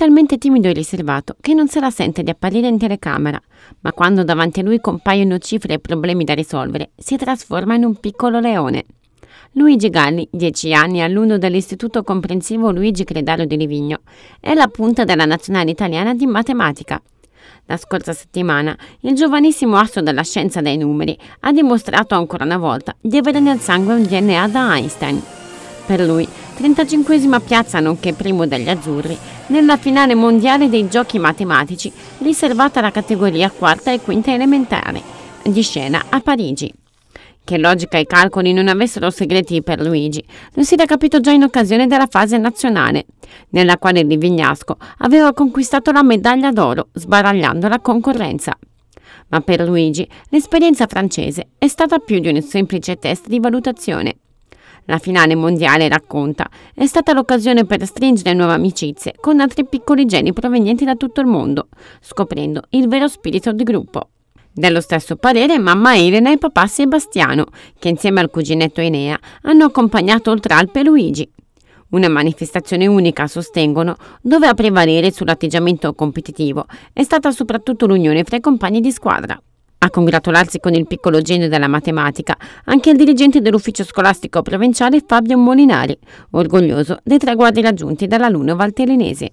talmente timido e riservato che non se la sente di apparire in telecamera, ma quando davanti a lui compaiono cifre e problemi da risolvere, si trasforma in un piccolo leone. Luigi Galli, 10 anni, alunno dell'Istituto Comprensivo Luigi Credaro di Livigno, è la punta della nazionale italiana di matematica. La scorsa settimana il giovanissimo astro della scienza dei numeri ha dimostrato ancora una volta di avere nel sangue un DNA da Einstein. Per lui 35 piazza nonché primo degli azzurri nella finale mondiale dei giochi matematici riservata alla categoria quarta e quinta elementare, di scena a Parigi. Che logica e calcoli non avessero segreti per Luigi, lo si era capito già in occasione della fase nazionale, nella quale Livignasco aveva conquistato la medaglia d'oro sbaragliando la concorrenza. Ma per Luigi l'esperienza francese è stata più di un semplice test di valutazione. La finale mondiale, racconta, è stata l'occasione per stringere nuove amicizie con altri piccoli geni provenienti da tutto il mondo, scoprendo il vero spirito del gruppo. Dello stesso parere mamma Elena e papà Sebastiano, che insieme al cuginetto Enea hanno accompagnato oltre Alpe Luigi. Una manifestazione unica, sostengono, dove a prevalere sull'atteggiamento competitivo è stata soprattutto l'unione fra i compagni di squadra. A congratularsi con il piccolo genio della matematica anche il dirigente dell'ufficio scolastico provinciale Fabio Molinari, orgoglioso dei traguardi raggiunti dall'alunno valtellinese.